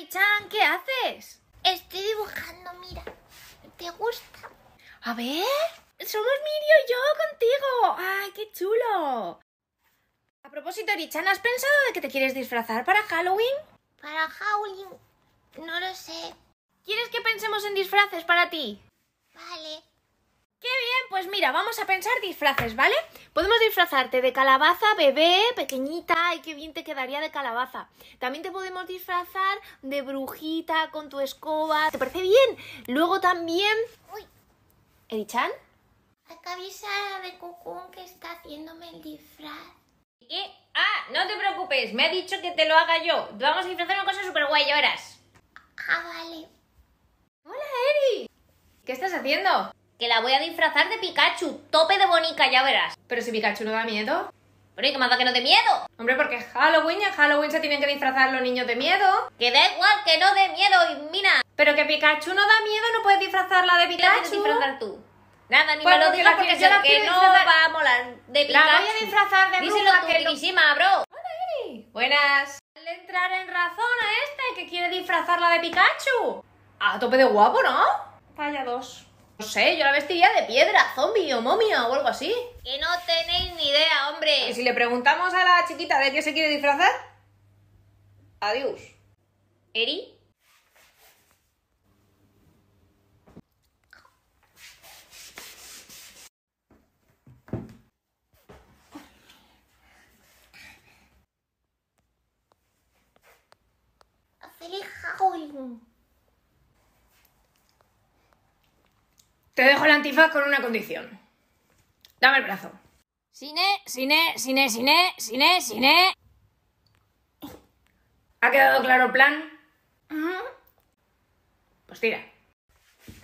Richan, ¿qué haces? Estoy dibujando, mira. ¿Te gusta? A ver. Somos Mirio y yo contigo. ¡Ay, qué chulo! A propósito, Richan, ¿has pensado de que te quieres disfrazar para Halloween? Para Halloween. No lo sé. ¿Quieres que pensemos en disfraces para ti? pues mira, vamos a pensar disfraces, ¿vale? Podemos disfrazarte de calabaza bebé, pequeñita, y qué bien te quedaría de calabaza. También te podemos disfrazar de brujita con tu escoba, ¿te parece bien? Luego también... Uy. ¿Erichan? La de de que está haciéndome el disfraz. ¿Qué? Ah, no te preocupes, me ha dicho que te lo haga yo. Vamos a disfrazar una cosa súper guay, eras? Ah, vale. Hola, Eri. ¿Qué estás haciendo? que la voy a disfrazar de Pikachu, tope de bonita, ya verás. Pero si Pikachu no da miedo. Pero ¿y qué más da que no dé miedo? Hombre, porque es Halloween, y en Halloween se tienen que disfrazar los niños de miedo. Que da igual, que no dé miedo, y mira. Pero que Pikachu no da miedo, no puedes disfrazarla de Pikachu. ¿Qué puedes disfrazar tú? Nada, ni me pues lo digas porque sé que, no va a molar de Pikachu. La voy a disfrazar de bro. Hola, Eri. Buenas. Al entrar en razón a este que quiere disfrazarla de Pikachu. A ah, tope de guapo, ¿no? vaya dos. No sé, yo la vestiría de piedra, zombi o momia o algo así. Que no tenéis ni idea, hombre. ¿Y si le preguntamos a la chiquita de qué se quiere disfrazar? Adiós. ¿Eri? Te dejo el antifaz con una condición. Dame el brazo. Sine, sine, sine, sine, sine, sine. ¿Ha quedado claro el plan? Pues tira. Eri,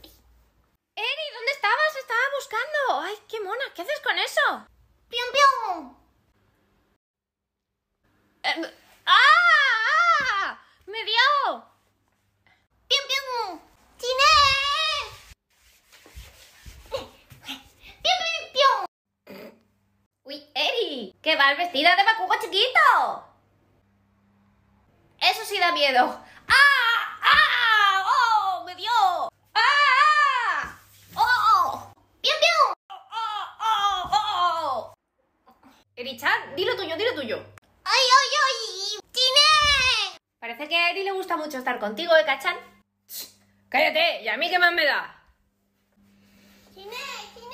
¿dónde estabas? Estaba buscando. Ay, qué mona. ¿Qué haces con eso? ¡Pium, pium! ¡Uy, Eri! ¡Qué va vestida de Bakugo chiquito! Eso sí da miedo. ¡Ah! ¡Ah! ¡Oh! ¡Me dio! ¡Ah! ¡Ah! ¡Oh! ¡Bien, ¡Oh! bien! ¡Oh, oh, oh! oh! Eri-chan, dilo tuyo, dilo tuyo. ¡Ay, ay, ay! ¡Tiné! Parece que a Eri le gusta mucho estar contigo, ¿eh, Cachan? ¡Cállate! ¿Y a mí qué más me da? ¡Tiné, ¡Chiné!